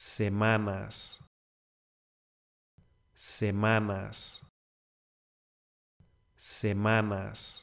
semanas, semanas, semanas.